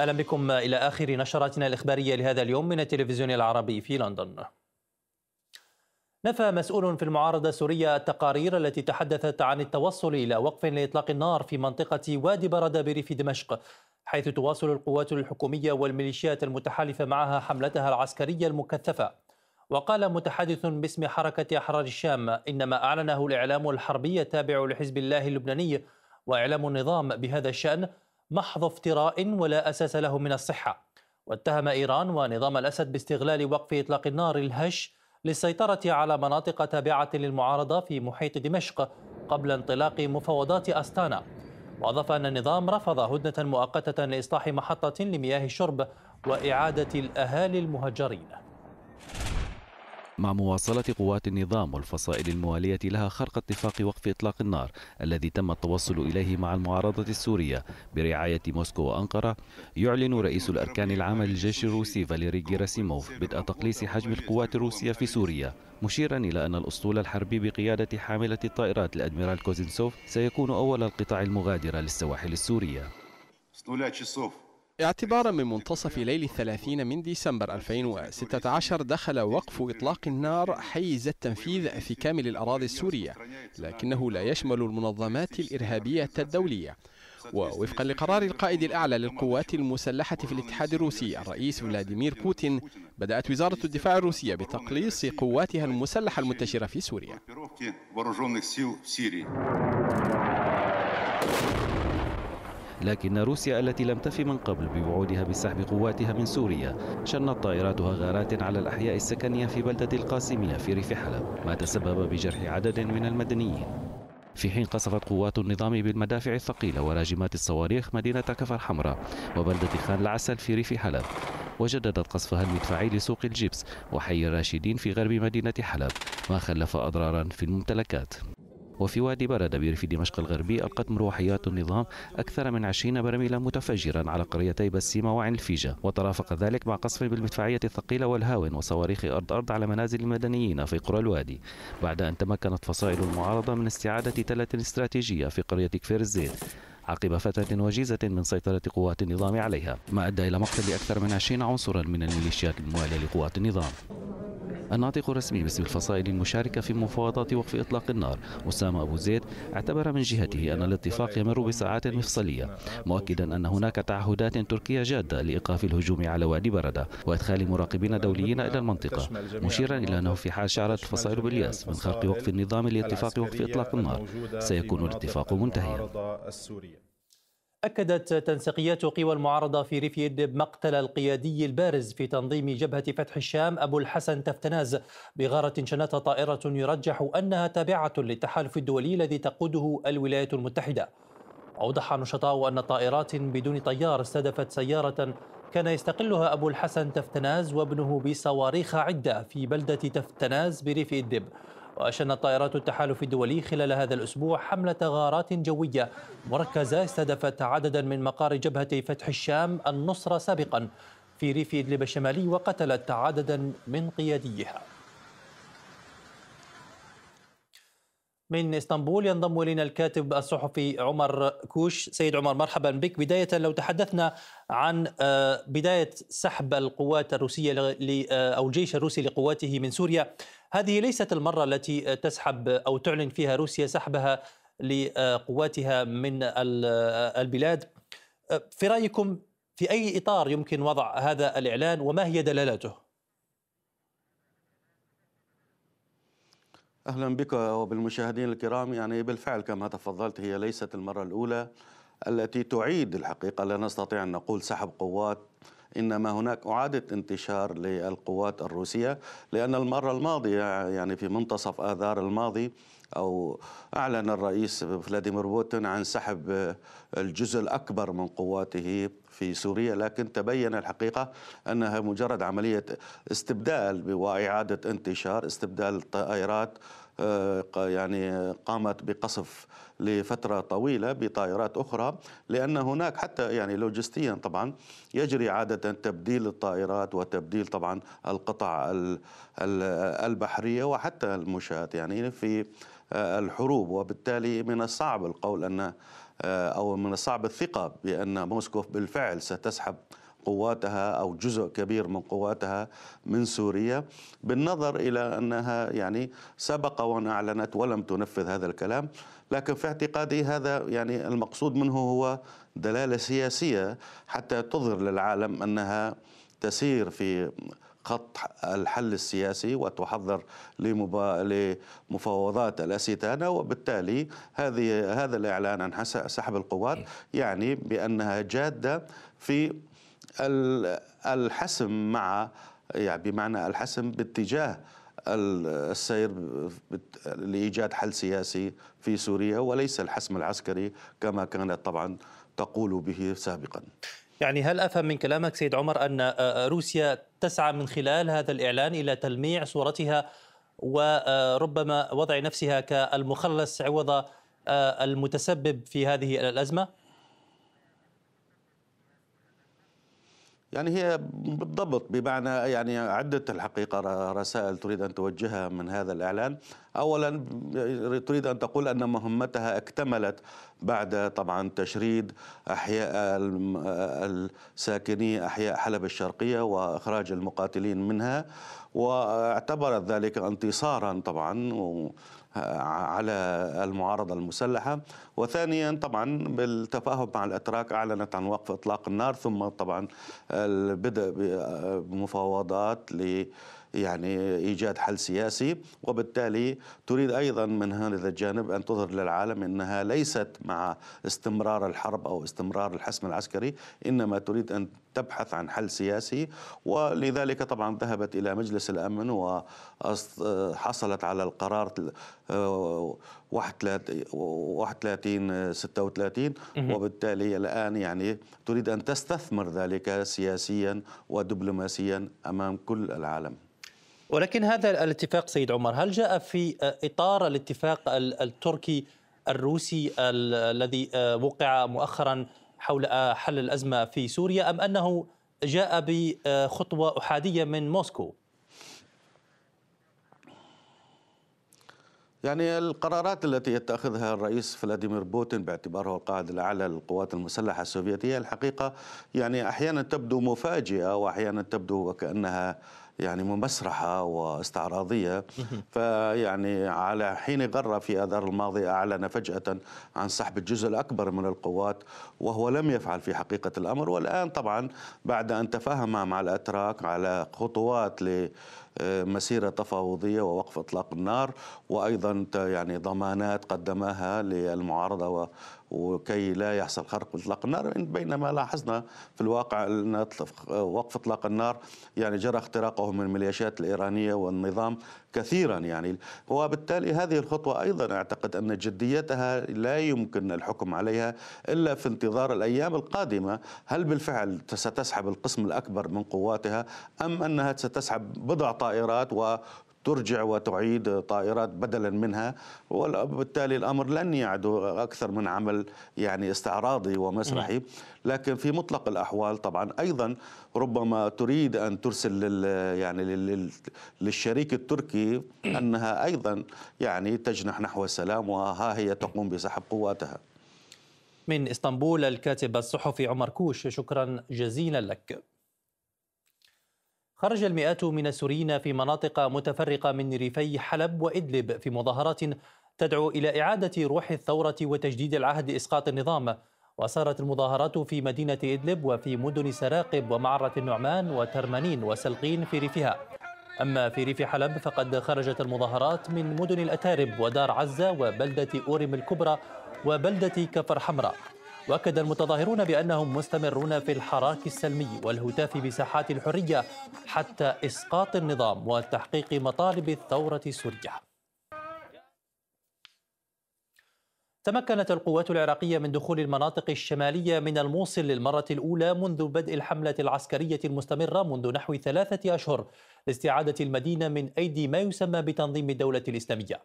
أهلا بكم إلى آخر نشراتنا الإخبارية لهذا اليوم من التلفزيون العربي في لندن نفى مسؤول في المعارضة السورية التقارير التي تحدثت عن التوصل إلى وقف لإطلاق النار في منطقة وادي برادة بريف دمشق حيث تواصل القوات الحكومية والميليشيات المتحالفة معها حملتها العسكرية المكثفة وقال متحدث باسم حركة أحرار الشام إن ما أعلنه الإعلام الحربي التابع لحزب الله اللبناني وإعلام النظام بهذا الشأن محض افتراء ولا أساس له من الصحة واتهم إيران ونظام الأسد باستغلال وقف إطلاق النار الهش للسيطرة على مناطق تابعة للمعارضة في محيط دمشق قبل انطلاق مفاوضات أستانا وأضاف أن النظام رفض هدنة مؤقتة لإصلاح محطة لمياه الشرب وإعادة الأهالي المهجرين مع مواصلة قوات النظام والفصائل الموالية لها خرق اتفاق وقف إطلاق النار الذي تم التوصل إليه مع المعارضة السورية برعاية موسكو وأنقرة يعلن رئيس الأركان العام للجيش الروسي فاليري جيراسيموف بدء تقليص حجم القوات الروسية في سوريا مشيرا إلى أن الأسطول الحربي بقيادة حاملة الطائرات الأدميرال كوزينسوف سيكون أول القطاع المغادرة للسواحل السورية اعتبارا من منتصف ليل الثلاثين من ديسمبر 2016 دخل وقف إطلاق النار حيز التنفيذ في كامل الأراضي السورية لكنه لا يشمل المنظمات الإرهابية الدولية ووفقا لقرار القائد الأعلى للقوات المسلحة في الاتحاد الروسي الرئيس فلاديمير بوتين بدأت وزارة الدفاع الروسية بتقليص قواتها المسلحة المنتشرة في سوريا لكن روسيا التي لم تف من قبل بوعودها بسحب قواتها من سوريا شنت طائراتها غارات على الأحياء السكنية في بلدة القاسمية في ريف حلب ما تسبب بجرح عدد من المدنيين في حين قصفت قوات النظام بالمدافع الثقيلة وراجمات الصواريخ مدينة كفر حمراء وبلدة خان العسل في ريف حلب وجددت قصفها المدفعي لسوق الجبس وحي الراشدين في غرب مدينة حلب ما خلف أضرارا في الممتلكات وفي وادي بردبير في دمشق الغربي ألقت مروحيات النظام أكثر من 20 برميلا متفجرا على قريتي بسيمة الفيجة وترافق ذلك مع قصف بالمدفعية الثقيلة والهاون وصواريخ أرض أرض على منازل المدنيين في قرى الوادي بعد أن تمكنت فصائل المعارضة من استعادة تلة استراتيجية في قرية كفير الزيت عقب فترة وجيزة من سيطرة قوات النظام عليها ما أدى إلى مقتل أكثر من 20 عنصرا من الميليشيات الموالية لقوات النظام الناطق الرسمي باسم الفصائل المشاركة في مفاوضات وقف إطلاق النار أسامة أبو زيد اعتبر من جهته أن الاتفاق يمر بساعات مفصلية مؤكدا أن هناك تعهدات تركية جادة لإيقاف الهجوم على وادي بردة وإدخال مراقبين دوليين إلى المنطقة مشيرا إلى أنه في حال شعرت الفصائل باليأس من خرق وقف النظام لاتفاق وقف إطلاق النار سيكون الاتفاق منتهيا أكدت تنسيقيات قوى المعارضة في ريف إدلب مقتل القيادي البارز في تنظيم جبهة فتح الشام أبو الحسن تفتناز بغارة شنتها طائرة يرجح أنها تابعة للتحالف الدولي الذي تقوده الولايات المتحدة أوضح نشطاء أن طائرات بدون طيار استهدفت سيارة كان يستقلها أبو الحسن تفتناز وابنه بصواريخ عدة في بلدة تفتناز بريف إدلب وأشنت طائرات التحالف الدولي خلال هذا الأسبوع حملة غارات جوية مركزة استهدفت عددا من مقار جبهة فتح الشام النصرة سابقا في ريف إدلب الشمالي وقتلت عددا من قياديها من اسطنبول ينضم الينا الكاتب الصحفي عمر كوش سيد عمر مرحبا بك بدايه لو تحدثنا عن آه، بدايه سحب القوات الروسيه آه، او الجيش الروسي لقواته من سوريا هذه ليست المره التي تسحب او تعلن فيها روسيا سحبها لقواتها من آه، البلاد في رايكم في اي اطار يمكن وضع هذا الاعلان وما هي دلالاته اهلا بك وبالمشاهدين الكرام يعني بالفعل كما تفضلت هي ليست المره الاولى التي تعيد الحقيقه لا نستطيع ان نقول سحب قوات إنما هناك إعادة انتشار للقوات الروسية لأن المرة الماضية يعني في منتصف آذار الماضي أو أعلن الرئيس فلاديمير بوتين عن سحب الجزء الأكبر من قواته في سوريا لكن تبين الحقيقة أنها مجرد عملية استبدال وإعادة انتشار استبدال طائرات آه، يعني قامت بقصف لفتره طويله بطائرات اخرى لان هناك حتى يعني لوجستيا طبعا يجري عاده تبديل الطائرات وتبديل طبعا القطع البحريه وحتى المشاة يعني في آه، الحروب وبالتالي من الصعب القول ان آه، او من الصعب الثقه بان موسكو بالفعل ستسحب قواتها او جزء كبير من قواتها من سوريا بالنظر الى انها يعني سبق وان اعلنت ولم تنفذ هذا الكلام لكن في اعتقادي هذا يعني المقصود منه هو دلاله سياسيه حتى تظهر للعالم انها تسير في خط الحل السياسي وتحضر لمفاوضات الاستانه وبالتالي هذه هذا الاعلان عن سحب القوات إيه. يعني بانها جاده في الحسم مع يعني بمعنى الحسم باتجاه السير لايجاد حل سياسي في سوريا وليس الحسم العسكري كما كانت طبعا تقول به سابقا. يعني هل افهم من كلامك سيد عمر ان آه، آه، روسيا تسعى من خلال هذا الاعلان الى تلميع صورتها وربما آه، وضع نفسها كالمخلص عوض المتسبب في هذه الازمه؟ يعني هي بالضبط بمعنى يعني عدة الحقيقة رسائل تريد أن توجهها من هذا الإعلان أولا تريد أن تقول أن مهمتها اكتملت بعد طبعا تشريد أحياء الساكني أحياء حلب الشرقية وإخراج المقاتلين منها واعتبرت ذلك انتصارا طبعا آه، على المعارضة المسلحة وثانيا طبعا بالتفاهم مع الأتراك أعلنت عن وقف إطلاق النار ثم طبعا البدء آه، بمفاوضات ل يعني إيجاد حل سياسي وبالتالي تريد أيضا من هذا الجانب أن تظهر للعالم أنها ليست مع استمرار الحرب أو استمرار الحسم العسكري إنما تريد أن تبحث عن حل سياسي ولذلك طبعا ذهبت إلى مجلس الأمن وحصلت على القرار 31 36 آه، وبالتالي الآن يعني تريد أن تستثمر ذلك سياسيا ودبلوماسيا أمام كل العالم ولكن هذا الاتفاق سيد عمر هل جاء في آه، اطار الاتفاق التركي الروسي الذي آه، وقع مؤخرا حول آه، حل الازمه في سوريا ام انه جاء بخطوه احاديه من موسكو؟ يعني القرارات التي يتخذها الرئيس فلاديمير بوتين باعتباره القائد الاعلى للقوات المسلحه السوفيتيه الحقيقه يعني احيانا تبدو مفاجئه واحيانا تبدو وكانها يعني ممسرحة واستعراضية فيعني على حين غرة في آذار الماضي أعلن فجأة عن سحب الجزء الأكبر من القوات وهو لم يفعل في حقيقة الأمر والآن طبعا بعد أن تفاهم مع الأتراك على خطوات ل مسيره تفاوضيه ووقف اطلاق النار وايضا يعني ضمانات قدمها للمعارضه وكي لا يحصل خرق اطلاق النار بينما لاحظنا في الواقع ان وقف اطلاق النار يعني جرى اختراقه من الميليشيات الايرانيه والنظام كثيرا يعني وبالتالي هذه الخطوه ايضا اعتقد ان جديتها لا يمكن الحكم عليها الا في انتظار الايام القادمه هل بالفعل ستسحب القسم الاكبر من قواتها ام انها ستسحب بضع طائرات و ترجع وتعيد طائرات بدلا منها وبالتالي الامر لن يعد اكثر من عمل يعني استعراضي ومسرحي نعم. لكن في مطلق الاحوال طبعا ايضا ربما تريد ان ترسل لل يعني لل للشريك التركي انها ايضا يعني تجنح نحو السلام وها هي تقوم بسحب قواتها من اسطنبول الكاتب الصحفي عمر كوش شكرا جزيلا لك خرج المئات من السوريين في مناطق متفرقة من ريفي حلب وإدلب في مظاهرات تدعو إلى إعادة روح الثورة وتجديد العهد إسقاط النظام وصارت المظاهرات في مدينة إدلب وفي مدن سراقب ومعرة النعمان وترمانين وسلقين في ريفها أما في ريف حلب فقد خرجت المظاهرات من مدن الأتارب ودار عزة وبلدة أورم الكبرى وبلدة كفر حمراء واكد المتظاهرون بانهم مستمرون في الحراك السلمي والهتاف بساحات الحريه حتى اسقاط النظام وتحقيق مطالب الثوره السوريه تمكنت القوات العراقية من دخول المناطق الشمالية من الموصل للمرة الأولى منذ بدء الحملة العسكرية المستمرة منذ نحو ثلاثة أشهر لاستعادة المدينة من أيدي ما يسمى بتنظيم الدولة الإسلامية.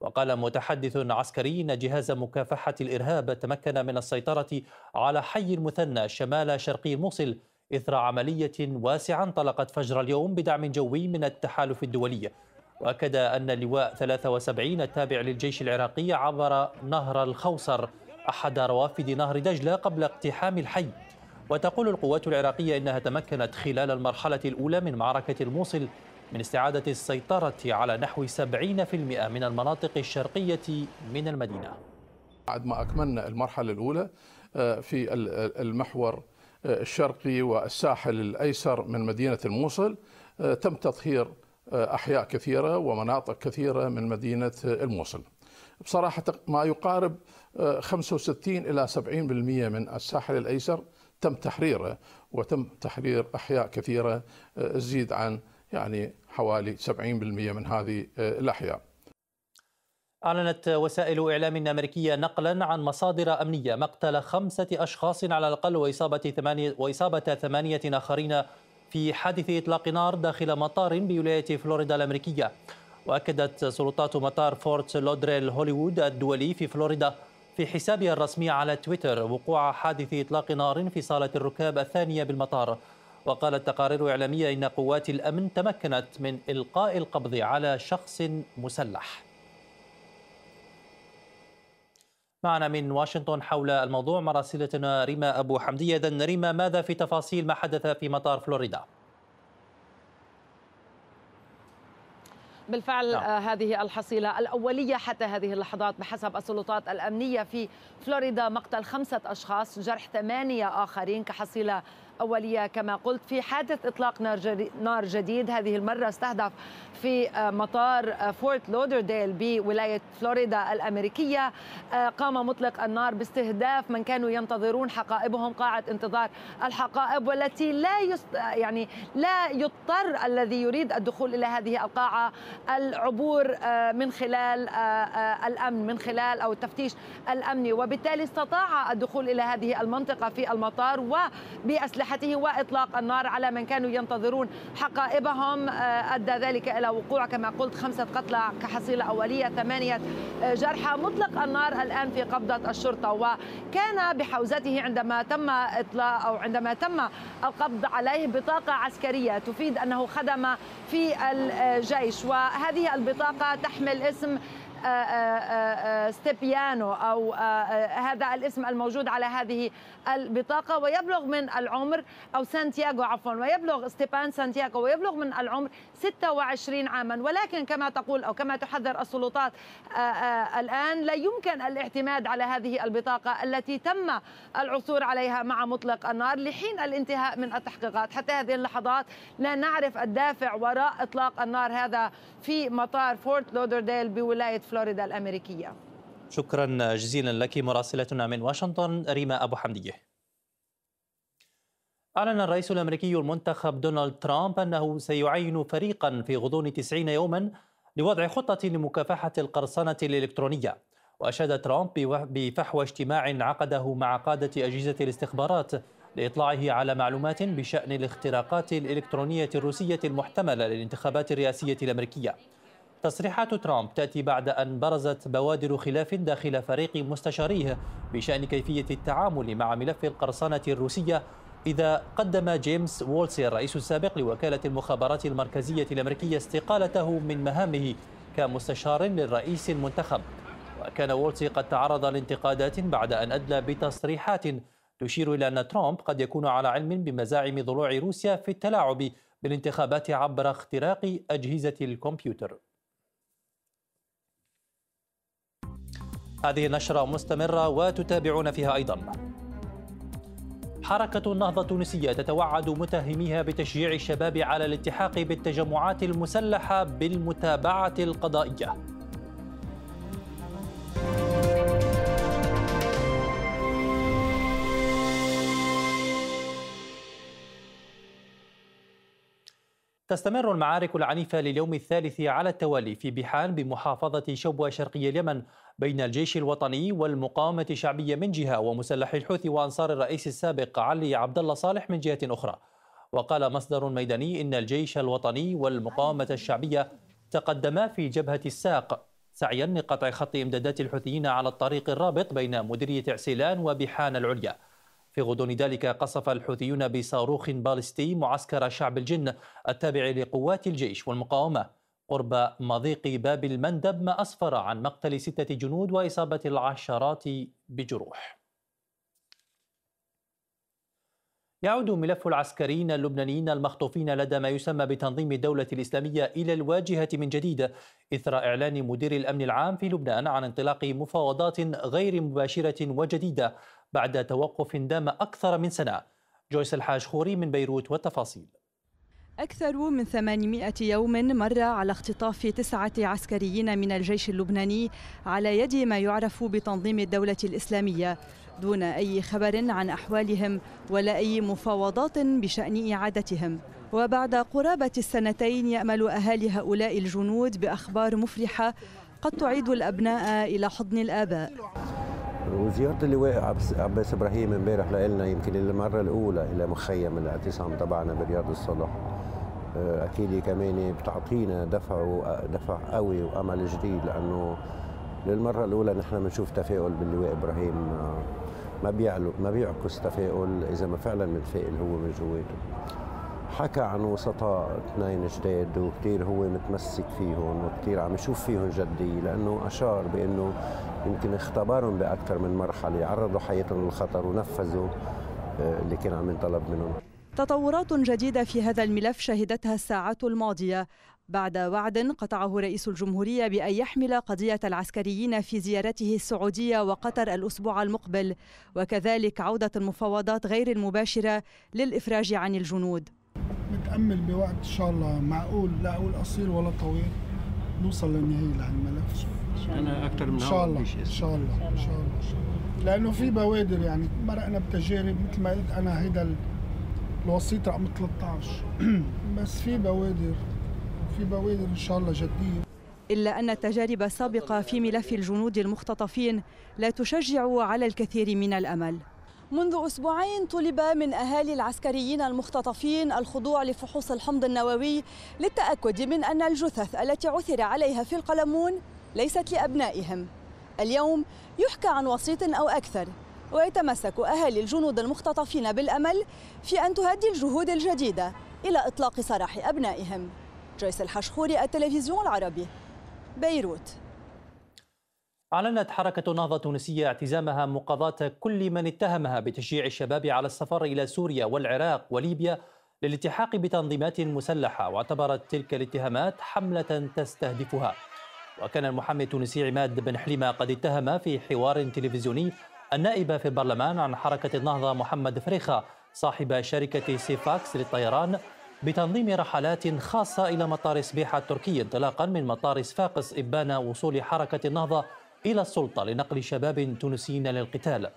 وقال متحدث عسكري أن جهاز مكافحة الإرهاب تمكن من السيطرة على حي المثنى شمال شرقي موصل إثر عملية واسعة انطلقت فجر اليوم بدعم جوي من التحالف الدولي وأكد أن اللواء 73 التابع للجيش العراقي عبر نهر الخوصر أحد روافد نهر دجلة قبل اقتحام الحي وتقول القوات العراقية إنها تمكنت خلال المرحلة الأولى من معركة الموصل من استعادة السيطرة على نحو 70% من المناطق الشرقية من المدينة بعد ما أكملنا المرحلة الأولى آه، في المحور آه، الشرقي والساحل الأيسر من مدينة الموصل آه، تم تطهير أحياء كثيرة ومناطق كثيرة من مدينة الموصل بصراحة ما يقارب 65 إلى 70% من الساحل الأيسر تم تحريره وتم تحرير أحياء كثيرة تزيد عن يعني حوالي 70% من هذه آه، الأحياء أعلنت وسائل إعلام أمريكية نقلا عن مصادر أمنية مقتل خمسة أشخاص على الأقل وإصابة ثمانية, وإصابة ثمانية آخرين في حادث إطلاق نار داخل مطار بولاية فلوريدا الأمريكية وأكدت سلطات مطار فورت لودريل هوليوود الدولي في فلوريدا في حسابها الرسمي على تويتر وقوع حادث إطلاق نار في صالة الركاب الثانية بالمطار وقالت تقارير إعلامية إن قوات الأمن تمكنت من إلقاء القبض على شخص مسلح معنا من واشنطن حول الموضوع مراسلتنا ريما أبو حمدية إذن ريما ماذا في تفاصيل ما حدث في مطار فلوريدا؟ بالفعل نعم. آه، هذه الحصيلة الأولية حتى هذه اللحظات بحسب السلطات الأمنية في فلوريدا مقتل خمسة أشخاص جرح ثمانية آخرين كحصيلة أولية كما قلت في حادث إطلاق نار جديد هذه المرة استهدف في آه، مطار آه، فورت لودرديل بولاية فلوريدا الأمريكية آه، قام مطلق النار باستهداف من كانوا ينتظرون حقائبهم قاعة انتظار الحقائب والتي لا يست... يعني لا يضطر الذي يريد الدخول إلى هذه القاعة العبور من خلال الأمن من خلال أو التفتيش الأمني وبالتالي استطاع الدخول إلى هذه المنطقة في المطار وبأسلحة مساحته واطلاق النار على من كانوا ينتظرون حقائبهم آه، ادى ذلك الى وقوع كما قلت خمسه قتلى كحصيله اوليه ثمانيه آه، جرحى مطلق النار الان في قبضه الشرطه وكان بحوزته عندما تم اطلاق او عندما تم القبض عليه بطاقه عسكريه تفيد انه خدم في الجيش وهذه البطاقه تحمل اسم آه، آه، آه، ستيبيانو أو هذا الاسم الموجود على هذه البطاقة ويبلغ من العمر أو سانتياغو عفوا ويبلغ ستيبان سانتياغو ويبلغ من العمر 26 عاما ولكن كما تقول أو كما تحذر السلطات الآن لا يمكن الاعتماد على هذه البطاقة التي تم العثور عليها مع مطلق النار لحين الانتهاء من التحقيقات حتى هذه اللحظات لا نعرف الدافع وراء إطلاق النار هذا في مطار فورت لودرديل بولاية فلوريدا الأمريكية شكرا جزيلا لك مراسلتنا من واشنطن ريما أبو حمديه أعلن الرئيس الأمريكي المنتخب دونالد ترامب أنه سيعين فريقا في غضون 90 يوما لوضع خطة لمكافحة القرصنة الإلكترونية وأشاد ترامب بفحوى اجتماع عقده مع قادة أجهزة الاستخبارات لإطلاعه على معلومات بشأن الاختراقات الإلكترونية الروسية المحتملة للانتخابات الرئاسية الأمريكية تصريحات ترامب تأتي بعد أن برزت بوادر خلاف داخل فريق مستشاريه بشأن كيفية التعامل مع ملف القرصنة الروسية إذا قدم جيمس وولسي الرئيس السابق لوكالة المخابرات المركزية الأمريكية استقالته من مهامه كمستشار للرئيس المنتخب وكان وولسي قد تعرض لانتقادات بعد أن أدلى بتصريحات تشير إلى أن ترامب قد يكون على علم بمزاعم ضلوع روسيا في التلاعب بالانتخابات عبر اختراق أجهزة الكمبيوتر هذه النشرة مستمرة وتتابعون فيها أيضا حركة النهضة التونسية تتوعد متهميها بتشجيع الشباب على الالتحاق بالتجمعات المسلحة بالمتابعة القضائية تستمر المعارك العنيفة لليوم الثالث على التوالي في بيحان بمحافظة شبوة شرقي اليمن بين الجيش الوطني والمقاومة الشعبية من جهة ومسلحي الحوثي وأنصار الرئيس السابق علي عبد الله صالح من جهة أخرى وقال مصدر ميداني إن الجيش الوطني والمقاومة الشعبية تقدما في جبهة الساق سعيا لقطع خط إمدادات الحوثيين على الطريق الرابط بين مديرية عسيلان وبحان العليا في غضون ذلك قصف الحوثيون بصاروخ باليستي معسكر شعب الجن التابع لقوات الجيش والمقاومه قرب مضيق باب المندب ما أسفر عن مقتل ستة جنود وإصابة العشرات بجروح يعود ملف العسكريين اللبنانيين المخطوفين لدى ما يسمى بتنظيم الدولة الإسلامية إلى الواجهة من جديد إثر إعلان مدير الأمن العام في لبنان عن انطلاق مفاوضات غير مباشرة وجديدة بعد توقف دام أكثر من سنة جويس الحاج خوري من بيروت والتفاصيل أكثر من 800 يوم مر على اختطاف تسعة عسكريين من الجيش اللبناني على يد ما يعرف بتنظيم الدولة الإسلامية دون أي خبر عن أحوالهم ولا أي مفاوضات بشأن إعادتهم وبعد قرابة السنتين يأمل أهالي هؤلاء الجنود بأخبار مفرحة قد تعيد الأبناء إلى حضن الآباء وزيارة اللواء عباس إبراهيم امبارح لنا يمكن المرة الأولى إلى مخيم الاعتصام تبعنا برياض الصلاح آه، اكيد كمان بتعطينا دفع آه، دفع قوي وامل جديد لانه للمره الاولى نحن بنشوف تفاؤل باللواء ابراهيم آه، ما بيعلو ما بيعكس تفاؤل اذا ما فعلا متفائل هو من جواته حكى عن وسطاء اثنين جداد وكثير هو متمسك فيهم وكثير عم يشوف فيهم جديه لانه اشار بانه يمكن اختبرهم باكثر من مرحله عرضوا حياتهم للخطر ونفذوا اللي كان عم ينطلب منهم تطورات جديدة في هذا الملف شهدتها الساعات الماضية بعد وعد قطعه رئيس الجمهورية بأن يحمل قضية العسكريين في زيارته السعودية وقطر الأسبوع المقبل وكذلك عودة المفاوضات غير المباشرة للإفراج عن الجنود متأمل بوقت إن شاء الله معقول لا أقول قصير ولا طويل نوصل للنهاية الملف أنا أكثر من إن شاء الله إن شاء الله إن شاء الله لأنه في بوادر يعني مرقنا بتجارب مثل ما قلت أنا هيدا الوسيط رقم 13 بس في بوادر في بوادر ان شاء الله جديه إلا أن التجارب السابقة في ملف الجنود المختطفين لا تشجع على الكثير من الأمل منذ أسبوعين طلب من أهالي العسكريين المختطفين الخضوع لفحوص الحمض النووي للتأكد من أن الجثث التي عثر عليها في القلمون ليست لأبنائهم اليوم يحكى عن وسيط أو أكثر ويتمسك أهالي الجنود المختطفين بالأمل في أن تهدي الجهود الجديدة إلى إطلاق سراح أبنائهم جيس الحشخوري التلفزيون العربي بيروت أعلنت حركة النهضة التونسية اعتزامها مقاضاة كل من اتهمها بتشجيع الشباب على السفر إلى سوريا والعراق وليبيا للالتحاق بتنظيمات مسلحة واعتبرت تلك الاتهامات حملة تستهدفها وكان المحامي التونسي عماد بن حليمة قد اتهم في حوار تلفزيوني النائب في البرلمان عن حركة النهضة محمد فريخة صاحب شركة سيفاكس للطيران بتنظيم رحلات خاصة إلى مطار سبيحة التركي انطلاقا من مطار صفاقس إبان وصول حركة النهضة إلى السلطة لنقل شباب تونسيين للقتال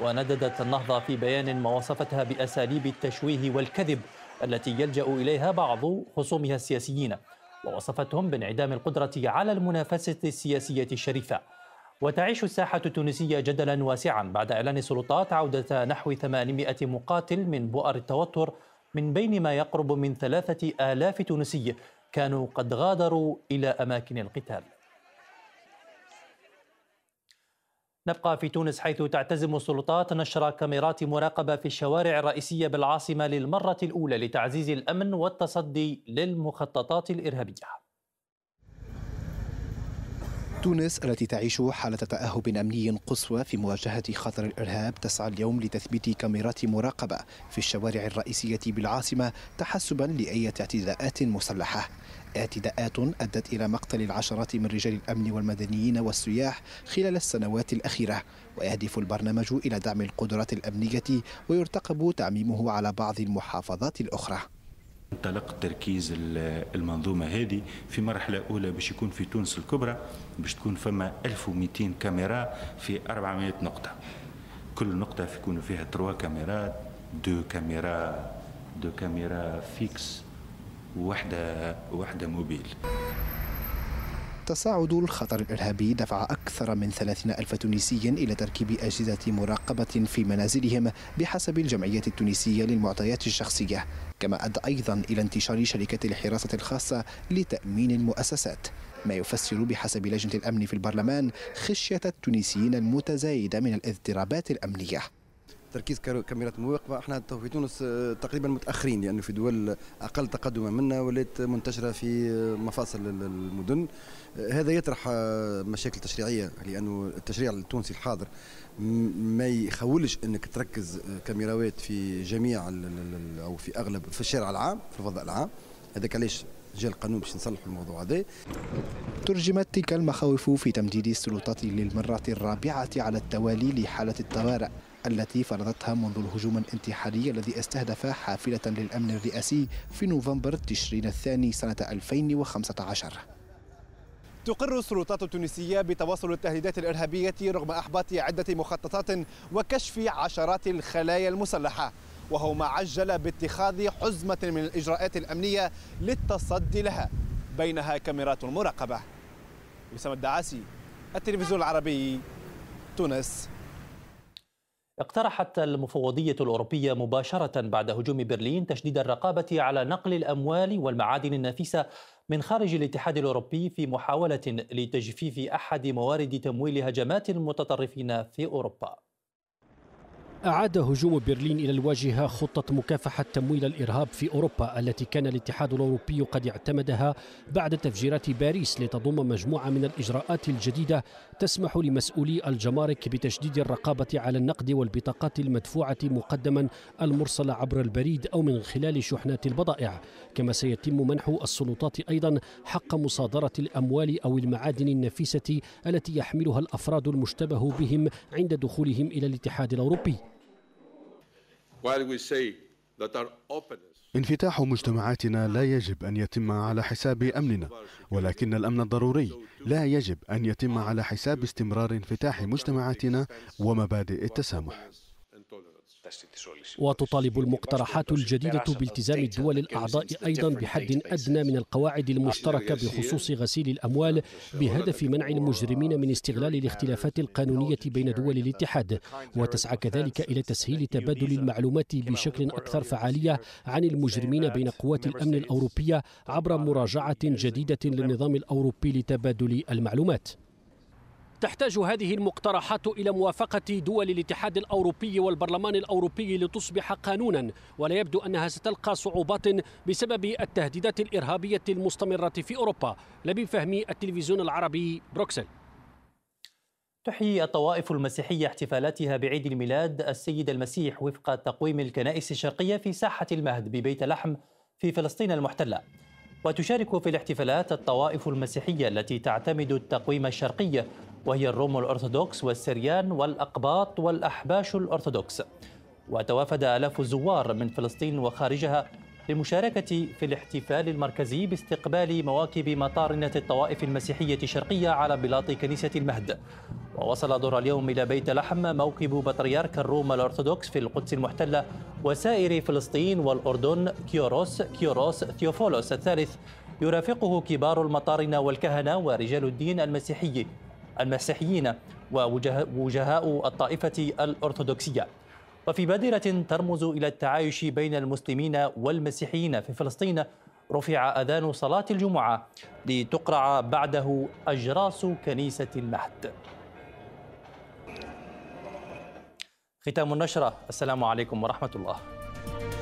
ونددت النهضة في بيان ما وصفتها بأساليب التشويه والكذب التي يلجأ إليها بعض خصومها السياسيين ووصفتهم بانعدام القدرة على المنافسة السياسية الشريفة وتعيش الساحة التونسية جدلا واسعا بعد إعلان السلطات عودة نحو 800 مقاتل من بؤر التوتر من بين ما يقرب من ثلاثة آلاف تونسي كانوا قد غادروا إلى أماكن القتال نبقى في تونس حيث تعتزم السلطات نشر كاميرات مراقبة في الشوارع الرئيسية بالعاصمة للمرة الأولى لتعزيز الأمن والتصدي للمخططات الإرهابية تونس التي تعيش حالة تأهب أمني قصوى في مواجهة خطر الإرهاب تسعى اليوم لتثبيت كاميرات مراقبة في الشوارع الرئيسية بالعاصمة تحسبا لأي اعتداءات مسلحة اعتداءات أدت إلى مقتل العشرات من رجال الأمن والمدنيين والسياح خلال السنوات الأخيرة ويهدف البرنامج إلى دعم القدرات الأمنية ويرتقب تعميمه على بعض المحافظات الأخرى انطلق تركيز المنظومه هذه في مرحله اولى باش يكون في تونس الكبرى باش تكون فما 1200 كاميرا في 400 نقطة كل نقطة يكون فيها 3 كاميرات دو كاميرا دو كاميرا فيكس وحدة وحدة موبيل تصاعد الخطر الإرهابي دفع أكثر من 30 ألف تونسي إلى تركيب أجهزة مراقبة في منازلهم بحسب الجمعية التونسية للمعطيات الشخصية كما أدى أيضا إلى انتشار شركة الحراسة الخاصة لتأمين المؤسسات ما يفسر بحسب لجنة الأمن في البرلمان خشية التونسيين المتزايدة من الاضطرابات الأمنية تركيز كاميرات المواقفة احنا في تونس تقريبا متاخرين لانه يعني في دول اقل تقدما منا ولات منتشره في مفاصل المدن هذا يطرح مشاكل تشريعيه لانه التشريع التونسي الحاضر ما يخولش انك تركز كاميرات في جميع او في اغلب في الشارع العام في الفضاء العام هذاك علاش جاء القانون باش نصلحوا الموضوع هذا ترجمت تلك المخاوف في تمديد السلطات للمرة الرابعة على التوالي لحالة الطوارئ التي فرضتها منذ الهجوم الانتحاري الذي استهدف حافلة للأمن الرئاسي في نوفمبر تشرين الثاني سنة 2015 تقر السلطات التونسية بتواصل التهديدات الإرهابية رغم إحباط عدة مخططات وكشف عشرات الخلايا المسلحة وهو ما عجل باتخاذ حزمة من الإجراءات الأمنية للتصدي لها بينها كاميرات المراقبة وسام الدعاسي التلفزيون العربي تونس اقترحت المفوضية الأوروبية مباشرة بعد هجوم برلين تشديد الرقابة على نقل الأموال والمعادن النفيسة من خارج الاتحاد الأوروبي في محاولة لتجفيف أحد موارد تمويل هجمات المتطرفين في أوروبا أعاد هجوم برلين إلى الواجهة خطة مكافحة تمويل الإرهاب في أوروبا التي كان الاتحاد الأوروبي قد اعتمدها بعد تفجيرات باريس لتضم مجموعة من الإجراءات الجديدة تسمح لمسؤولي الجمارك بتشديد الرقابة على النقد والبطاقات المدفوعة مقدما المرسلة عبر البريد أو من خلال شحنات البضائع كما سيتم منح السلطات أيضا حق مصادرة الأموال أو المعادن النفيسة التي يحملها الأفراد المشتبه بهم عند دخولهم إلى الاتحاد الأوروبي انفتاح مجتمعاتنا لا يجب أن يتم على حساب أمننا ولكن الأمن الضروري لا يجب أن يتم على حساب استمرار انفتاح مجتمعاتنا ومبادئ التسامح وتطالب المقترحات الجديدة بالتزام الدول الأعضاء أيضا بحد أدنى من القواعد المشتركة بخصوص غسيل الأموال بهدف منع المجرمين من استغلال الاختلافات القانونية بين دول الاتحاد وتسعى كذلك إلى تسهيل تبادل المعلومات بشكل أكثر فعالية عن المجرمين بين قوات الأمن الأوروبية عبر مراجعة جديدة للنظام الأوروبي لتبادل المعلومات تحتاج هذه المقترحات الى موافقه دول الاتحاد الاوروبي والبرلمان الاوروبي لتصبح قانونا ولا يبدو انها ستلقى صعوبات بسبب التهديدات الارهابيه المستمره في اوروبا لبيب فهمي التلفزيون العربي بروكسل تحيي الطوائف المسيحية احتفالاتها بعيد الميلاد السيد المسيح وفق تقويم الكنائس الشرقية في ساحة المهد ببيت لحم في فلسطين المحتلة وتشارك في الاحتفالات الطوائف المسيحية التي تعتمد التقويم الشرقي وهي الروم الأرثوذكس والسريان والأقباط والأحباش الأرثوذكس وتوافد آلاف الزوار من فلسطين وخارجها للمشاركة في الاحتفال المركزي باستقبال مواكب مطارنة الطوائف المسيحية الشرقية على بلاط كنيسة المهد ووصل دور اليوم إلى بيت لحم موكب بطريرك الروم الأرثوذكس في القدس المحتلة وسائر فلسطين والأردن كيوروس كيوروس ثيوفولوس الثالث يرافقه كبار المطارنة والكهنة ورجال الدين المسيحي المسيحيين ووجهاء الطائفة الأرثوذكسية وفي بادرة ترمز إلى التعايش بين المسلمين والمسيحيين في فلسطين رفع أذان صلاة الجمعة لتقرع بعده أجراس كنيسة المهد ختام النشرة السلام عليكم ورحمة الله